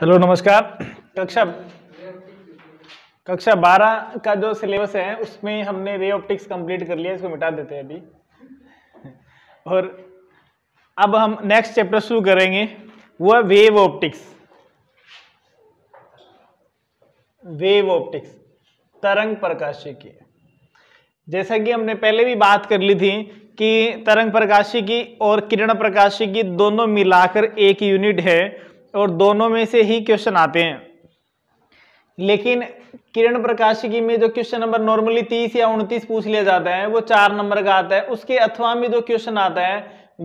hello नमस्कार कक्षा कक्षा बारह का जो सिलेबस है उसमें हमने रे ऑप्टिक्स कंप्लीट कर लिया इसको मिटा देते हैं अभी और अब हम नेक्स्ट चैप्टर शुरू करेंगे वो है वेव ऑप्टिक्स वेव ऑप्टिक्स तरंग प्रकाशिकी जैसा कि हमने पहले भी बात कर ली थी कि तरंग प्रकाशिकी और किरण प्रकाशिकी दोनों मिलाकर एक यूनिट है और दोनों में से ही क्वेश्चन आते हैं लेकिन किरण प्रकाशिकी में जो क्वेश्चन नंबर नॉर्मली तीस या उनतीस पूछ लिया जाता है वो चार नंबर का आता है उसके अथवा में जो क्वेश्चन आता है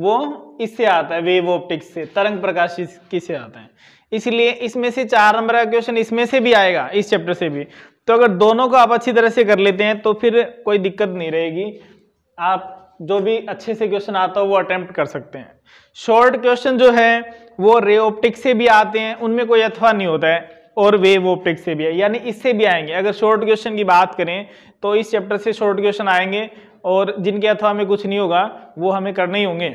वो इससे आता है वेव ऑप्टिक्स से तरंग प्रकाशिकी से आता है इसलिए इसमें से चार नंबर का क्वेश्चन इसमें से भी आएगा इस चैप्टर से भी तो अगर दोनों को आप अच्छी तरह से कर लेते हैं तो फिर कोई दिक्कत नहीं रहेगी आप जो भी अच्छे से क्वेश्चन आता हो वो अटेम्प्ट कर सकते हैं शॉर्ट क्वेश्चन जो है वो रे ऑप्टिक से भी आते हैं उनमें कोई अथवा नहीं होता है और वेव ऑप्टिक से भी है यानी इससे भी आएंगे अगर शॉर्ट क्वेश्चन की बात करें तो इस चैप्टर से शॉर्ट क्वेश्चन आएंगे और जिनके अथवा में कुछ नहीं होगा वो हमें करने ही होंगे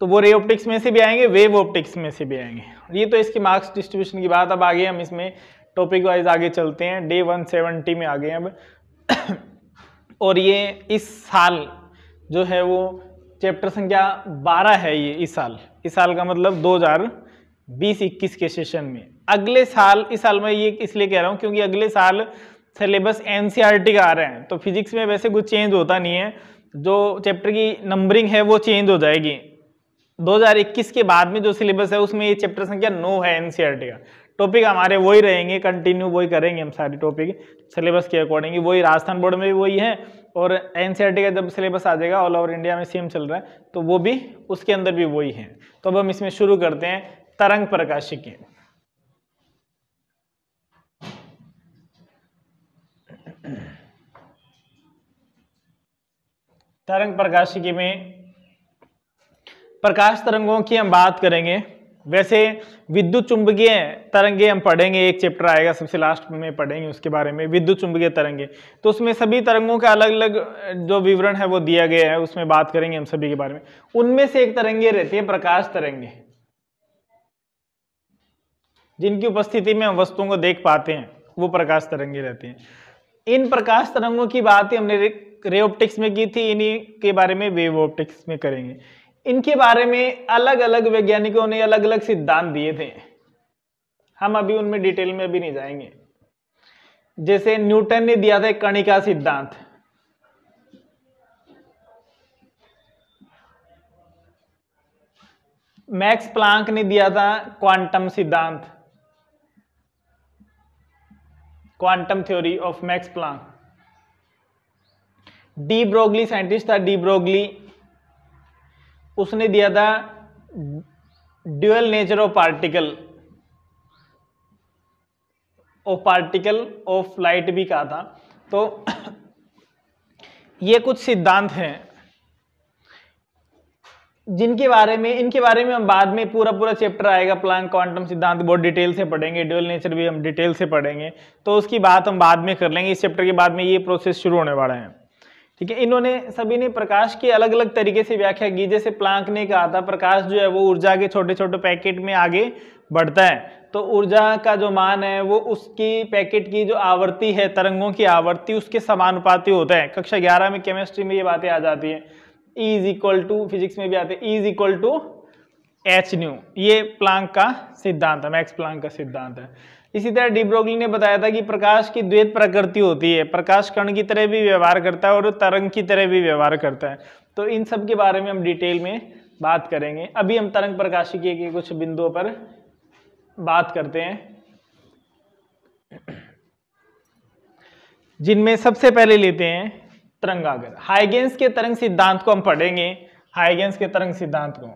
तो वो रे ऑप्टिक्स में से भी आएंगे वेव ऑप्टिक्स में से भी आएंगे ये तो इसकी मार्क्स डिस्ट्रीब्यूशन की बात अब आगे हम इसमें टॉपिक वाइज आगे चलते हैं डे 170 में आ गए अब और ये इस साल जो है वो चैप्टर संख्या 12 है ये इस साल इस साल का मतलब 2020-21 के सेशन में अगले साल इस साल में ये इसलिए कह रहा हूँ क्योंकि अगले साल सिलेबस एन का आ रहा है तो फिजिक्स में वैसे कुछ चेंज होता नहीं है जो चैप्टर की नंबरिंग है वो चेंज हो जाएगी 2021 के बाद में जो सिलेबस है उसमें ये चैप्टर संख्या नौ है एन का टॉपिक हमारे वही रहेंगे कंटिन्यू वही करेंगे हम सारे टॉपिक सिलेबस के अकॉर्डिंग वही राजस्थान बोर्ड में भी वही है और एन e का जब सिलेबस आ जाएगा ऑल ओवर इंडिया में सेम चल रहा है तो वो भी उसके अंदर भी वही है तो अब हम इसमें शुरू करते हैं तरंग प्रकाशिकी तरंग प्रकाशिकी में प्रकाश तरंगों की हम बात करेंगे वैसे विद्युत चुंबकीय तरंगे हम पढ़ेंगे एक चैप्टर आएगा सबसे लास्ट में पढ़ेंगे उसके बारे में विद्युत चुंबकीय तरंगे तो उसमें सभी तरंगों का अलग अलग जो विवरण है वो दिया गया है उसमें बात करेंगे हम सभी के बारे में उनमें से एक तरंगे रहती है प्रकाश तरंगे जिनकी उपस्थिति में हम वस्तुओं को देख पाते हैं वो प्रकाश तरंगे रहती हैं इन प्रकाश तरंगों की बात हमने रे ऑप्टिक्स में की थी इन्हीं के बारे में वेव ऑप्टिक्स में करेंगे इनके बारे में अलग अलग वैज्ञानिकों ने अलग अलग सिद्धांत दिए थे हम अभी उनमें डिटेल में भी नहीं जाएंगे जैसे न्यूटन ने दिया था कणिका सिद्धांत मैक्स प्लांक ने दिया था क्वांटम सिद्धांत quantum theory of Max Planck de Broglie scientist था डी ब्रोगली उसने दिया था dual nature of particle of particle of light भी कहा था तो ये कुछ सिद्धांत हैं जिनके बारे में इनके बारे में हम बाद में पूरा पूरा चैप्टर आएगा प्लान क्वांटम सिद्धांत बहुत डिटेल से पढ़ेंगे ड्यूअल नेचर भी हम डिटेल से पढ़ेंगे तो उसकी बात हम बाद में कर लेंगे इस चैप्टर के बाद में ये प्रोसेस शुरू होने वाला है ठीक है इन्होंने सभी ने प्रकाश की अलग अलग तरीके से व्याख्या की जैसे प्लांक ने कहा था प्रकाश जो है वो ऊर्जा के छोटे छोटे पैकेट में आगे बढ़ता है तो ऊर्जा का जो मान है वो उसकी पैकेट की जो आवृत्ति है तरंगों की आवृत्ति उसके समानुपाती होता है कक्षा ग्यारह में केमिस्ट्री में ये बातें आ जाती है E is equal to physics में भी आते हैं E is equal to H nu ये प्लांक का सिद्धांत है मैक्स प्लांक का सिद्धांत है इसी तरह डिब्रोगली ने बताया था कि प्रकाश की द्वैत प्रकृति होती है प्रकाश कण की तरह भी व्यवहार करता है और तरंग की तरह भी व्यवहार करता है तो इन सब के बारे में हम डिटेल में बात करेंगे अभी हम तरंग प्रकाशिकी के कुछ बिंदुओं पर बात करते हैं जिनमें सबसे पहले लेते हैं तरंगागर हाइगेंस के तरंग सिद्धांत को हम पढ़ेंगे हाइगेंस के तरंग सिद्धांत को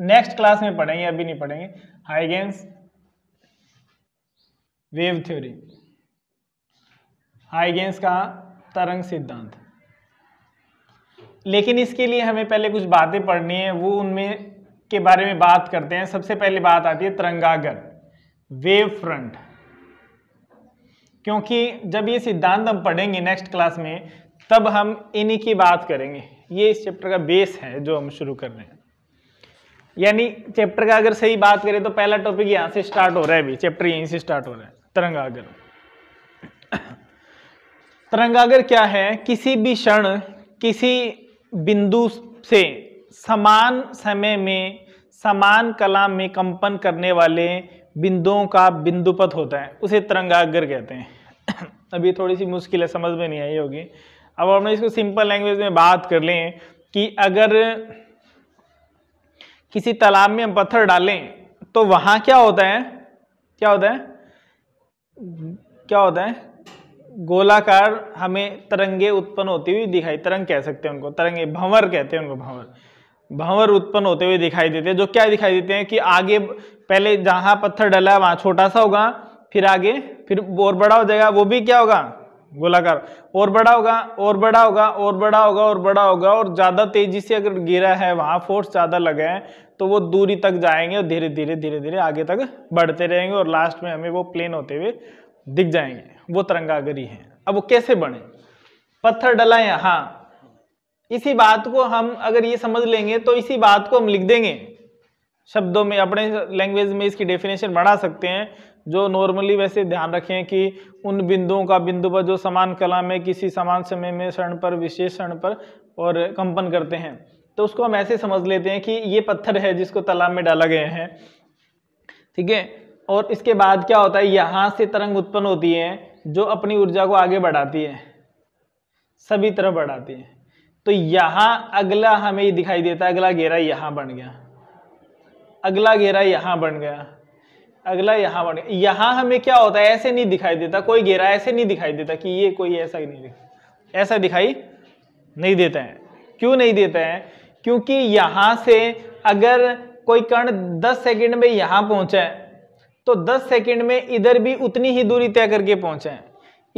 नेक्स्ट क्लास में पढ़ेंगे अभी नहीं पढ़ेंगे हाइगेंस वेव थ्योरी हाइगेंस का तरंग सिद्धांत लेकिन इसके लिए हमें पहले कुछ बातें पढ़नी है वो उनमें के बारे में बात करते हैं सबसे पहले बात आती है तरंगागर वेव फ्रंट क्योंकि जब ये सिद्धांत हम पढ़ेंगे नेक्स्ट क्लास में तब हम इन्हीं की बात करेंगे ये इस चैप्टर का बेस है जो हम शुरू कर रहे हैं यानी चैप्टर का अगर सही बात करें तो पहला टॉपिक यहाँ से स्टार्ट हो रहा है अभी चैप्टर यहीं से स्टार्ट हो रहा है तरंगागर तरंगागर क्या है किसी भी क्षण किसी बिंदु से समान समय में समान कला में कंपन करने वाले बिंदुओं का बिंदुपथ होता है उसे तरंगागर कहते हैं अभी थोड़ी सी मुश्किल है समझ में नहीं आई होगी अब हम इसको सिंपल लैंग्वेज में बात कर लें कि अगर किसी तालाब में हम पत्थर डालें तो वहाँ क्या होता है क्या होता है क्या होता है गोलाकार हमें तरंगे उत्पन्न होती हुई दिखाई तरंग कह सकते हैं उनको तरंगे भंवर कहते हैं उनको भंवर भंवर उत्पन्न होते हुए दिखाई देते हैं जो क्या दिखाई देते हैं कि आगे पहले जहाँ पत्थर डला है वहाँ छोटा सा होगा फिर आगे फिर और बड़ा हो जाएगा वो भी क्या होगा गोलाकार और बड़ा होगा और बड़ा होगा और बड़ा होगा और बड़ा होगा और ज़्यादा तेजी से अगर गिरा है वहां फोर्स ज़्यादा लगे हैं तो वो दूरी तक जाएंगे और धीरे धीरे धीरे धीरे आगे तक बढ़ते रहेंगे और लास्ट में हमें वो प्लेन होते हुए दिख जाएंगे वो तरंगागरी है अब वो कैसे बने पत्थर डला है हाँ इसी बात को हम अगर ये समझ लेंगे तो इसी बात को हम लिख देंगे शब्दों में अपने लैंग्वेज में इसकी डेफिनेशन बढ़ा सकते हैं जो नॉर्मली वैसे ध्यान रखें कि उन बिंदुओं का बिंदु पर जो समान कला में किसी समान समय में क्षण पर विशेष क्षण पर और कंपन करते हैं तो उसको हम ऐसे समझ लेते हैं कि ये पत्थर है जिसको तालाब में डाला गया है ठीक है और इसके बाद क्या होता है यहाँ से तरंग उत्पन्न होती है जो अपनी ऊर्जा को आगे बढ़ाती है सभी तरफ बढ़ाती है तो यहाँ अगला हमें दिखाई देता है अगला घेरा यहाँ बन गया अगला घेरा यहाँ बन गया अगला यहाँ बढ़ गया यहाँ हमें क्या होता है ऐसे नहीं दिखाई देता कोई गेरा ऐसे नहीं दिखाई देता कि ये कोई ऐसा ही नहीं दिखा ऐसा दिखाई नहीं देता है क्यों नहीं देता है क्योंकि यहाँ से अगर कोई कण 10 सेकंड में यहाँ पहुँचा है तो 10 सेकंड में इधर भी उतनी ही दूरी तय करके पहुँचे है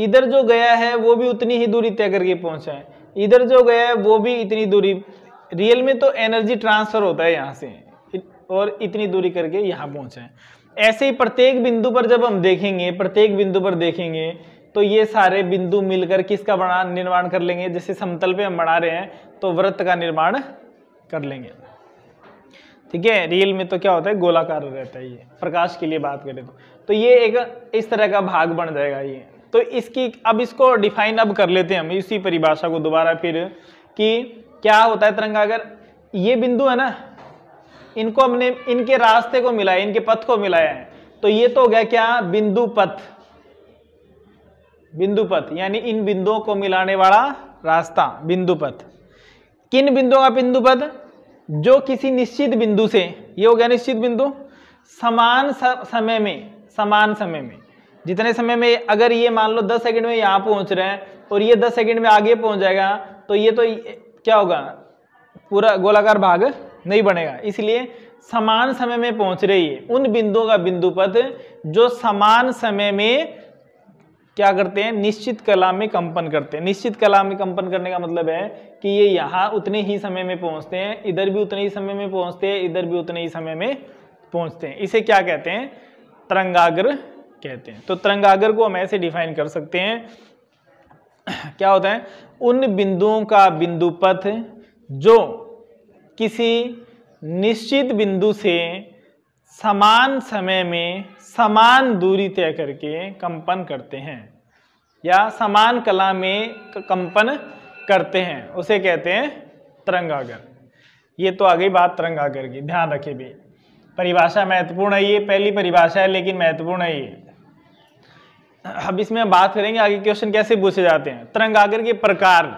इधर जो गया है वो भी उतनी ही दूरी तय करके पहुँचा है इधर जो गया है वो भी इतनी दूरी रियल में तो एनर्जी ट्रांसफर होता है यहाँ से और इतनी दूरी करके यहाँ पहुँचे है ऐसे ही प्रत्येक बिंदु पर जब हम देखेंगे प्रत्येक बिंदु पर देखेंगे तो ये सारे बिंदु मिलकर किसका बना निर्माण कर लेंगे जैसे समतल पे हम बना रहे हैं तो व्रत का निर्माण कर लेंगे ठीक है रियल में तो क्या होता है गोलाकार रहता है ये प्रकाश के लिए बात करें तो तो ये एक इस तरह का भाग बन जाएगा ये तो इसकी अब इसको डिफाइन अब कर लेते हैं हम इसी परिभाषा को दोबारा फिर कि क्या होता है तिरंगा अगर ये बिंदु है ना इनको हमने इनके रास्ते को मिलाया इनके पथ को मिलाया है तो ये तो हो गया क्या बिंदु पथ बिंदु पथ यानी इन बिंदुओं को मिलाने वाला रास्ता बिंदु पथ किन बिंदुओं का बिंदु पथ जो किसी निश्चित बिंदु से ये हो गया निश्चित बिंदु समान समय में समान समय में जितने समय में अगर ये मान लो दस सेकंड में यहां पहुंच रहे हैं और ये दस सेकंड में आगे पहुंच जाएगा तो ये तो क्या होगा पूरा गोलाकार भाग नहीं बनेगा इसलिए समान समय में पहुंच रही है उन बिंदुओं का बिंदु पथ जो समान समय में क्या करते हैं निश्चित कला में कंपन करते हैं निश्चित कला में कंपन करने का मतलब है कि ये यहाँ उतने ही समय में पहुँचते हैं इधर भी उतने ही समय में पहुँचते हैं इधर भी उतने ही समय में पहुँचते हैं इसे क्या कहते हैं तरंगाग्र कहते हैं तो तरंगाग्र को हम ऐसे डिफाइन कर सकते हैं क्या होता है उन बिंदुओं का बिंदु पथ जो किसी निश्चित बिंदु से समान समय में समान दूरी तय करके कंपन करते हैं या समान कला में कंपन करते हैं उसे कहते हैं तरंगागर ये तो आ गई बात तरंगागर की ध्यान रखें भी परिभाषा महत्वपूर्ण है ये पहली परिभाषा है लेकिन महत्वपूर्ण है ये अब इसमें बात करेंगे आगे क्वेश्चन कैसे पूछे जाते हैं तरंगागर के प्रकार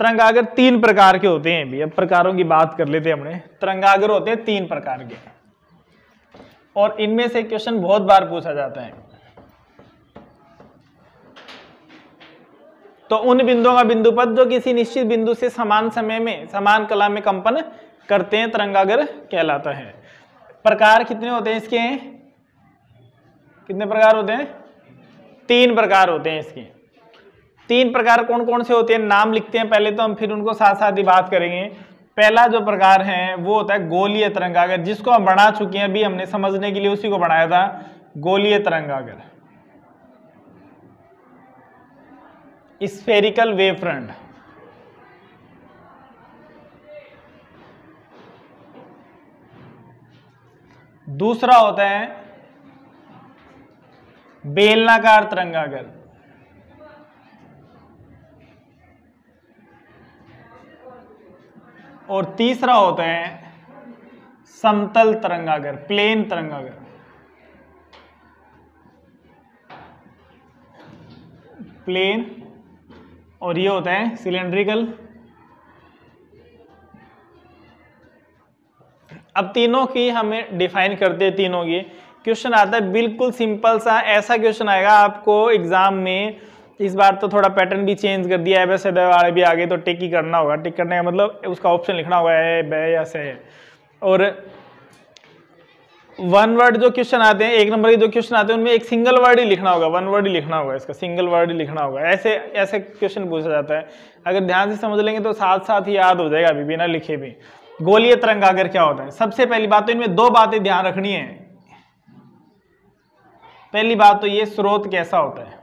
तरंगागर तीन प्रकार के होते हैं भी अब प्रकारों की बात कर लेते हैं हमने तरंगागर होते हैं तीन प्रकार के और इनमें से क्वेश्चन बहुत बार पूछा जाता है तो उन बिंदुओं का बिंदु पद जो किसी निश्चित बिंदु से समान समय में समान कला में कंपन करते हैं तरंगागर कहलाता है प्रकार कितने होते हैं इसके कितने प्रकार होते हैं तीन प्रकार होते हैं इसके तीन प्रकार कौन कौन से होते हैं नाम लिखते हैं पहले तो हम फिर उनको साथ साथ ही बात करेंगे पहला जो प्रकार है वो होता है गोलीय तरंगागर जिसको हम बना चुके हैं अभी हमने समझने के लिए उसी को बनाया था गोलीय तरंगागर स्फेरिकल वेव फ्रंट दूसरा होता है बेलनाकार तरंगागर और तीसरा होता है समतल तरंगागर प्लेन तरंगागर प्लेन और ये होता है सिलेंड्रिकल अब तीनों की हमें डिफाइन करते हैं तीनों की क्वेश्चन आता है बिल्कुल सिंपल सा ऐसा क्वेश्चन आएगा आपको एग्जाम में तो इस बार तो थोड़ा पैटर्न भी चेंज कर दिया है वैसे वाले भी आगे तो टिक ही करना होगा टिक करने का मतलब उसका ऑप्शन लिखना होगा है बे या से है और वन वर्ड जो क्वेश्चन आते हैं एक नंबर के जो क्वेश्चन आते हैं उनमें एक सिंगल वर्ड ही लिखना होगा वन वर्ड ही लिखना होगा इसका सिंगल वर्ड ही लिखना होगा ऐसे ऐसे क्वेश्चन पूछा जाता है अगर ध्यान से समझ लेंगे तो साथ साथ ही याद हो जाएगा अभी बिना लिखे भी गोलीय तरंग आकर क्या होता है सबसे पहली बात तो इनमें दो बातें ध्यान रखनी है पहली बात तो ये स्रोत कैसा होता है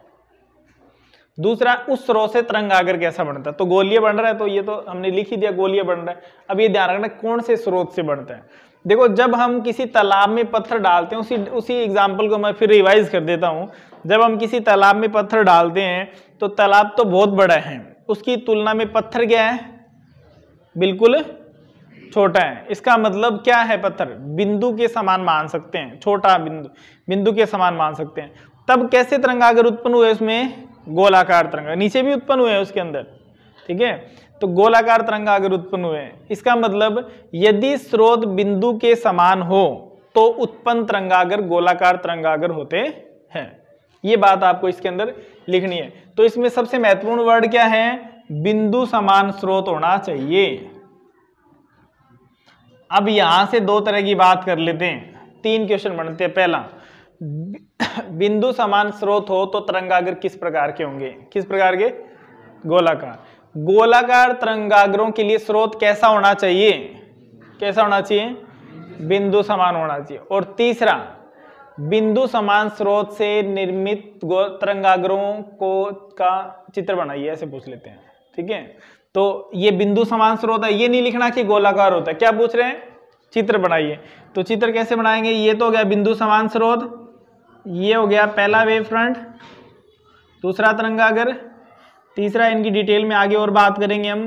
दूसरा उस स्रोत से तरंग आकर कैसा बनता है तो गोलिया बन रहा है तो ये तो हमने लिख ही दिया गोलिया बन रहा है अब ये ध्यान रखना कौन से स्रोत से बनता है देखो जब हम किसी तालाब में पत्थर डालते हैं उसी उसी एग्जाम्पल को मैं फिर रिवाइज कर देता हूँ जब हम किसी तालाब में पत्थर डालते हैं तो तालाब तो बहुत बड़ा है उसकी तुलना में पत्थर क्या है बिल्कुल छोटा है इसका मतलब क्या है पत्थर बिंदु के समान मान सकते हैं छोटा बिंदु बिंदु के समान मान सकते हैं तब कैसे तरंगागर उत्पन्न हुए उसमें गोलाकार तरंग नीचे भी उत्पन्न हुए हैं उसके अंदर ठीक है तो गोलाकार तरंग अगर उत्पन्न हुए हैं इसका मतलब यदि स्रोत बिंदु के समान हो तो उत्पन्न तरंगागर गोलाकार तरंगागर होते हैं ये बात आपको इसके अंदर लिखनी है तो इसमें सबसे महत्वपूर्ण वर्ड क्या है बिंदु समान स्रोत होना चाहिए अब यहां से दो तरह की बात कर लेते हैं तीन क्वेश्चन बनते हैं पहला बिंदु समान स्रोत हो तो तरंगाग्र किस प्रकार के होंगे किस प्रकार के गोलाकार गोलाकार तरंगाग्रों के लिए स्रोत कैसा होना चाहिए कैसा होना चाहिए बिंदु समान होना चाहिए और तीसरा बिंदु समान स्रोत से निर्मित तरंगाग्रों को का चित्र बनाइए ऐसे पूछ लेते हैं ठीक है तो ये बिंदु समान स्रोत है ये नहीं लिखना कि गोलाकार होता है क्या पूछ रहे हैं चित्र बनाइए तो चित्र कैसे बनाएंगे ये तो हो गया बिंदु समान स्रोत ये हो गया पहला वेव फ्रंट दूसरा तरंगागर तीसरा इनकी डिटेल में आगे और बात करेंगे हम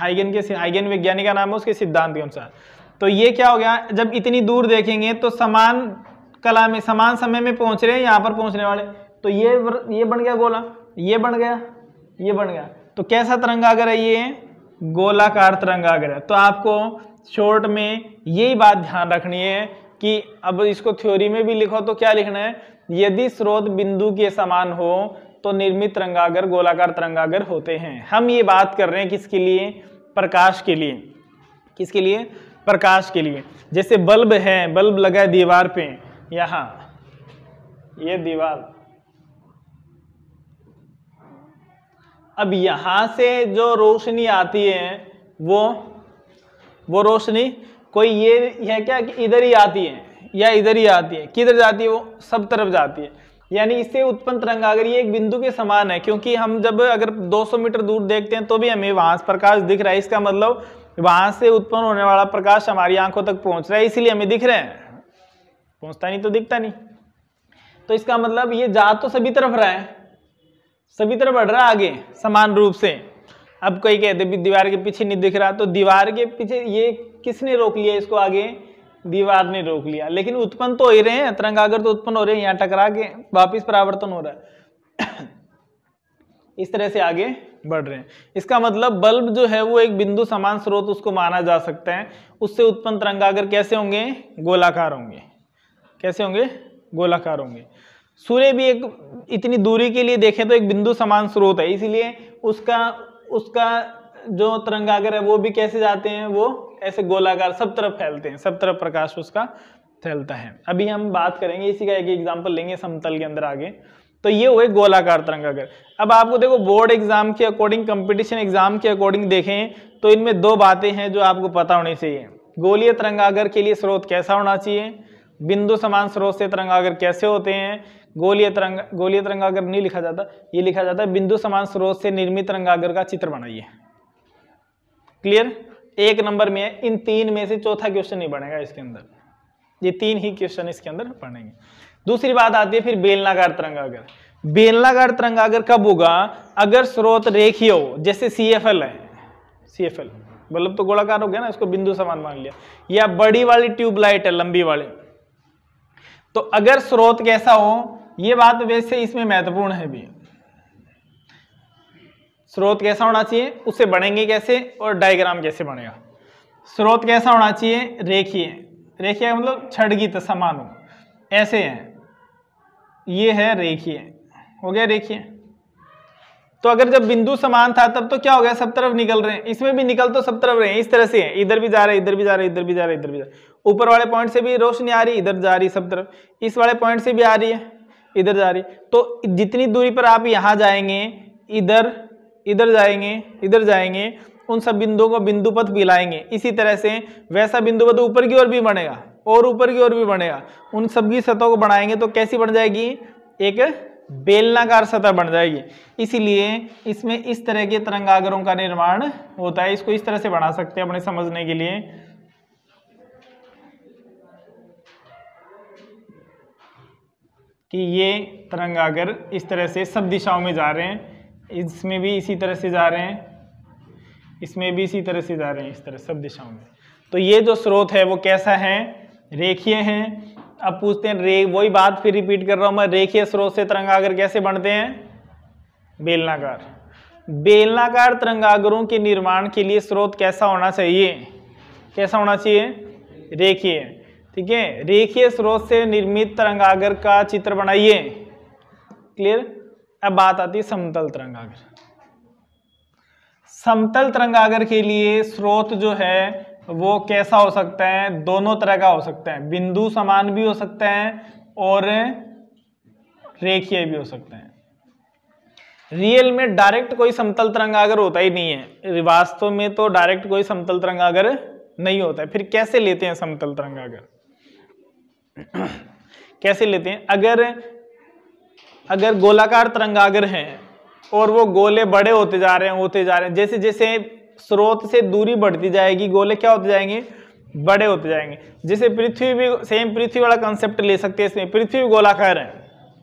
हाइगन के हाइगन वैज्ञानिक का नाम है उसके सिद्धांत के अनुसार तो ये क्या हो गया जब इतनी दूर देखेंगे तो समान कला में समान समय में पहुंच रहे हैं यहाँ पर पहुंचने वाले तो ये ये बन गया गोला ये बन गया ये बन गया तो कैसा तरंगागर है ये गोलाकार तरंगागर है तो आपको शॉर्ट में यही बात ध्यान रखनी है कि अब इसको थ्योरी में भी लिखो तो क्या लिखना है यदि स्रोत बिंदु के समान हो तो निर्मित तरंगागर गोलाकार तरंगागर होते हैं हम ये बात कर रहे हैं किसके लिए प्रकाश के लिए किसके लिए प्रकाश के लिए जैसे बल्ब है बल्ब लगा है दीवार पे यहाँ ये दीवार अब यहां से जो रोशनी आती है वो वो रोशनी कोई ये है क्या कि इधर ही आती है या इधर ही आती है किधर जाती है वो सब तरफ जाती है यानी इससे उत्पन्न तरंग अगर ये एक बिंदु के समान है क्योंकि हम जब अगर 200 मीटर दूर देखते हैं तो भी हमें वहां से प्रकाश दिख रहा है इसका मतलब वहां से उत्पन्न होने वाला प्रकाश हमारी आंखों तक पहुंच रहा है इसीलिए हमें दिख रहे हैं पहुंचता नहीं तो दिखता नहीं तो इसका मतलब ये जा तो सभी तरफ रहा है सभी तरफ बढ़ रहा है आगे समान रूप से अब कोई कहते दीवार के पीछे नहीं दिख रहा तो दीवार के पीछे ये किसने रोक लिया इसको आगे दीवार ने रोक लिया लेकिन उत्पन्न तो हो रहे हैं तिरंगागर तो उत्पन्न हो रहे हैं यहाँ टकरा के वापिस परावर्तन हो रहा है इस तरह से आगे बढ़ रहे हैं इसका मतलब बल्ब जो है वो एक बिंदु समान स्रोत उसको माना जा सकता है उससे उत्पन्न तिरंगागर कैसे होंगे गोलाकार होंगे कैसे होंगे गोलाकार होंगे सूर्य भी एक इतनी दूरी के लिए देखें तो एक बिंदु समान स्रोत है इसीलिए उसका उसका जो तरंगागर है वो भी कैसे जाते हैं वो ऐसे गोलाकार सब तरफ फैलते हैं सब तरफ प्रकाश उसका फैलता है अभी हम बात करेंगे इसी का एक एग्जाम्पल लेंगे समतल के अंदर आगे तो ये हुए गोलाकार तरंगागर अब आपको देखो बोर्ड एग्जाम के अकॉर्डिंग कंपटीशन एग्जाम के अकॉर्डिंग देखें तो इनमें दो बातें हैं जो आपको पता होनी चाहिए गोलीय तरंगागर के लिए स्रोत कैसा होना चाहिए बिंदु समान स्रोत से तरंगागर कैसे होते हैं गोलीय तरंग गोलीय तरंगागर नहीं लिखा जाता ये लिखा जाता है बिंदु समान स्रोत से निर्मित तरंगागर का चित्र बनाइए क्लियर एक नंबर में है इन तीन में से चौथा क्वेश्चन नहीं बनेगा इसके अंदर ये तीन ही क्वेश्चन इसके अंदर पढ़ेंगे दूसरी बात आती है फिर बेलनागार तरंगागर बेलनाकार तरंगागर कब होगा अगर स्रोत रेखीय हो जैसे सी एफ एल है सी एफ एल मतलब तो गोलाकार हो गया ना इसको बिंदु समान मान लिया या बड़ी वाली ट्यूबलाइट है लंबी वाली तो अगर स्रोत कैसा हो ये बात वैसे इसमें महत्वपूर्ण है भी स्रोत कैसा होना चाहिए उससे बढ़ेंगे कैसे और डायग्राम कैसे बनेगा स्रोत कैसा होना चाहिए रेखीय रेखीय मतलब छड़गित समान हो ऐसे हैं ये है रेखीय हो गया रेखीय तो अगर जब बिंदु समान था तब तो क्या हो गया सब तरफ निकल रहे हैं इसमें भी निकल तो सब तरफ रहे हैं इस तरह से है इधर भी जा रहे इधर भी जा रहे इधर भी जा रहे इधर भी जा रहे ऊपर वाले पॉइंट से भी रोशनी आ रही इधर जा रही सब तरफ इस वाले पॉइंट से भी आ रही है इधर जा रही तो जितनी दूरी पर आप यहाँ जाएंगे इधर इधर जाएंगे इधर जाएंगे उन सब बिंदुओं को बिंदुपथ भी लाएंगे इसी तरह से वैसा बिंदुपथ ऊपर की ओर भी बढ़ेगा और ऊपर की ओर भी बढ़ेगा उन सभी सतहों को बढ़ाएंगे तो कैसी बन जाएगी एक बेलनाकार सतह बन जाएगी इसीलिए इसमें इस तरह के तरंगागरों का निर्माण होता है इसको इस तरह से बना सकते हैं अपने समझने के लिए कि ये तरंगागर इस तरह से सब दिशाओं में जा रहे हैं इसमें भी इसी तरह से जा रहे हैं इसमें भी इसी तरह से जा रहे हैं इस तरह सब दिशाओं में तो ये जो स्रोत है वो कैसा है रेखीय है अब पूछते हैं रे वही बात फिर रिपीट कर रहा हूँ मैं रेखीय स्रोत से तरंगागर कैसे बनते हैं बेलनाकार बेलनाकार तरंगागरों के निर्माण के लिए स्रोत कैसा होना चाहिए कैसा होना चाहिए रेखीय ठीक है रेखीय स्रोत से निर्मित तरंगागर का चित्र बनाइए क्लियर अब बात आती है समतल तरंगागर समतल तरंगागर के लिए स्रोत जो है वो कैसा हो सकता है दोनों तरह का हो सकता है बिंदु समान भी हो सकता है और रेखीय भी हो सकते हैं रियल में डायरेक्ट कोई समतल तरंगागर होता ही नहीं है वास्तव में तो डायरेक्ट कोई समतल तरंगागर नहीं होता है फिर कैसे लेते हैं समतल तरंगागर कैसे लेते हैं अगर अगर गोलाकार तरंगागर हैं और वो गोले बड़े होते जा रहे हैं होते जा रहे हैं जैसे जैसे स्रोत से दूरी बढ़ती जाएगी गोले क्या होते जाएंगे बड़े होते जाएंगे जैसे पृथ्वी भी सेम पृथ्वी वाला कंसेप्ट ले सकते हैं इसमें पृथ्वी भी गोलाकार है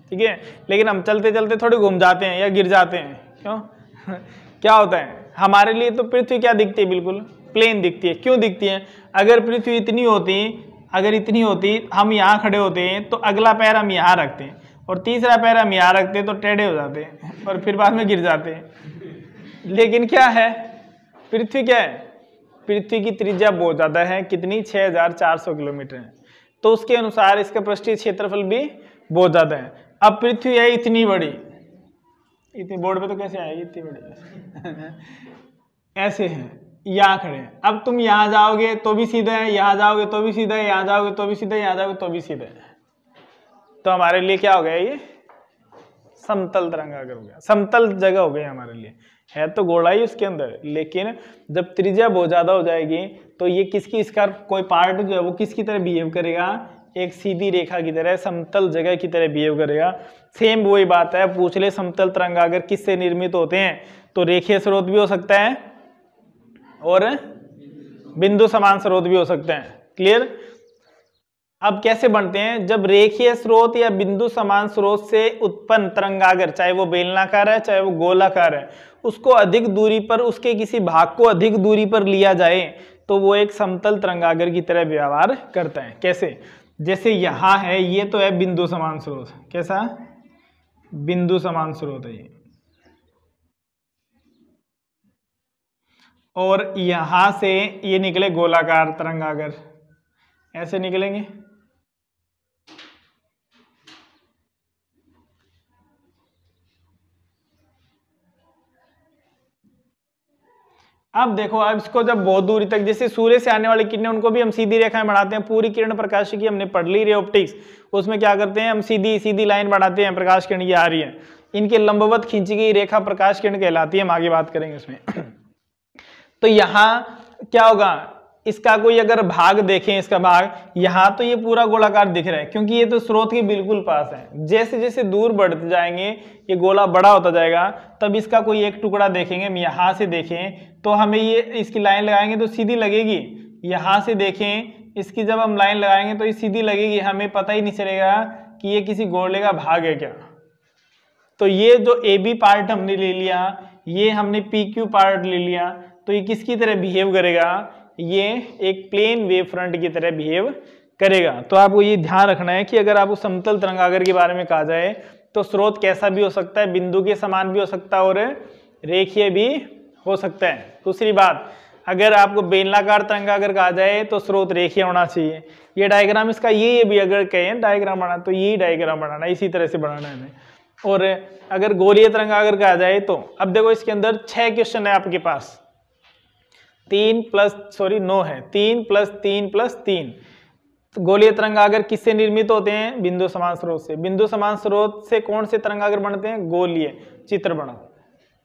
ठीक है लेकिन हम चलते चलते थोड़े घूम जाते हैं या गिर जाते हैं क्यों क्या होता है हमारे लिए तो पृथ्वी क्या दिखती है बिल्कुल प्लेन दिखती है क्यों दिखती है अगर पृथ्वी इतनी होती अगर इतनी होती हम यहाँ खड़े होते हैं तो अगला पैर हम यहाँ रखते हैं और तीसरा पैर हम यहाँ रखते तो टेढ़े हो जाते और फिर बाद में गिर जाते लेकिन क्या है पृथ्वी क्या है पृथ्वी की त्रिज्या बहुत ज़्यादा है कितनी 6,400 किलोमीटर है तो उसके अनुसार इसका पृष्ठीय क्षेत्रफल भी बहुत ज़्यादा है अब पृथ्वी है इतनी बड़ी इतनी बोर्ड पे तो कैसे आएगी इतनी बड़ी ऐसे हैं यहाँ खड़े अब तुम यहाँ जाओगे तो भी सीधा है यहाँ जाओगे तो भी सीधा है यहाँ जाओगे तो भी सीधा है यहाँ जाओगे तो भी सीधा है तो हमारे लिए क्या हो गया ये समतल अगर हो गया समतल जगह हो गई हमारे लिए है तो घोड़ा ही उसके अंदर लेकिन जब त्रिज्या बहुत ज़्यादा हो जाएगी तो ये किसकी इसका कोई पार्ट जो है वो किसकी तरह बिहेव करेगा एक सीधी रेखा की तरह समतल जगह की तरह बिहेव करेगा सेम वही बात है पूछ ले समतल तरंगागर किससे निर्मित होते हैं तो रेखीय स्रोत भी हो सकता है और बिंदु समान स्रोत भी हो सकते हैं क्लियर अब कैसे बनते हैं जब रेखीय स्रोत या बिंदु समान स्रोत से उत्पन्न तरंगागर चाहे वो बेलनाकार है चाहे वो गोलाकार है उसको अधिक दूरी पर उसके किसी भाग को अधिक दूरी पर लिया जाए तो वो एक समतल तरंगागर की तरह व्यवहार करता है कैसे जैसे यहाँ है ये तो है बिंदु समान स्रोत कैसा बिंदु समान स्रोत है ये और यहाँ से ये निकले गोलाकार तरंगागर ऐसे निकलेंगे अब देखो अब इसको जब बहुत दूरी तक जैसे सूर्य से आने वाली किरणें उनको भी हम सीधी रेखाएं बढ़ाते हैं पूरी किरण प्रकाश की हमने पढ़ ली रे ऑप्टिक्स उसमें क्या करते हैं हम सीधी सीधी लाइन बढ़ाते हैं प्रकाश किरण की आ रही है इनके लंबवत खींची गई रेखा प्रकाश किरण कहलाती है हम आगे बात करेंगे उसमें तो यहाँ क्या होगा इसका कोई अगर भाग देखें इसका भाग यहाँ तो ये पूरा गोलाकार दिख रहा है क्योंकि ये तो स्रोत के बिल्कुल पास है जैसे जैसे दूर बढ़ते जाएंगे ये गोला बड़ा होता जाएगा तब इसका कोई एक टुकड़ा देखेंगे हम यहाँ से देखें तो हमें ये इसकी लाइन लगाएंगे तो सीधी लगेगी यहाँ से देखें इसकी जब हम लाइन लगाएंगे तो ये सीधी लगेगी हमें पता ही नहीं चलेगा कि ये किसी गोले का भाग है क्या तो ये जो ए बी पार्ट हमने ले लिया ये हमने पी क्यू पार्ट ले लिया तो ये किसकी तरह बिहेव करेगा ये एक प्लेन वेव फ्रंट की तरह बिहेव करेगा तो आपको ये ध्यान रखना है कि अगर आपको समतल तरंगागर के बारे में कहा जाए तो स्रोत कैसा भी हो सकता है बिंदु के समान भी हो सकता है और रेखीय भी हो सकता है दूसरी बात अगर आपको बेलनाकार तरंगागर कहा जाए तो स्रोत रेखीय होना चाहिए ये डायग्राम इसका ये ये भी अगर कहें डायग्राम बनाना तो ये डायग्राम बनाना इसी तरह से बनाना है हमें और अगर गोलीय तरंगागर कहा जाए तो अब देखो इसके अंदर छः क्वेश्चन है आपके पास तीन प्लस सॉरी नौ है तीन प्लस तीन प्लस तीन तो गोलीय तरंगागर किससे निर्मित होते हैं बिंदु समान स्रोत से बिंदु समान स्रोत से कौन से तरंगागर बनते हैं गोलीय चित्र बना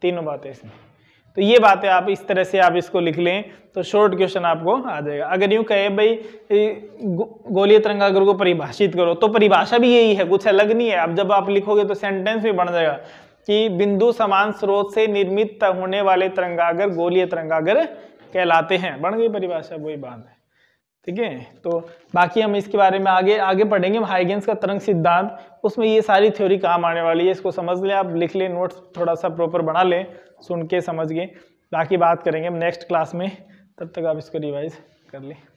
तीनों बातें इसमें तो ये बातें आप इस तरह से आप इसको लिख लें तो शॉर्ट क्वेश्चन आपको आ जाएगा अगर यूं कहे भाई गोलीय तरंगागर को परिभाषित करो तो परिभाषा भी यही है कुछ अलग नहीं है अब जब आप लिखोगे तो सेंटेंस भी बन जाएगा कि बिंदु समान स्रोत से निर्मित होने वाले तरंगागर गोलीय तरंगागर कहलाते हैं बढ़ गई परिभाषा वही बात है ठीक है तो बाकी हम इसके बारे में आगे आगे पढ़ेंगे हाइगेंस का तरंग सिद्धांत उसमें ये सारी थ्योरी काम आने वाली है इसको समझ लें आप लिख लें नोट्स थोड़ा सा प्रॉपर बना लें सुन के समझ गए बाकी बात करेंगे हम नेक्स्ट क्लास में तब तक आप इसको रिवाइज कर लें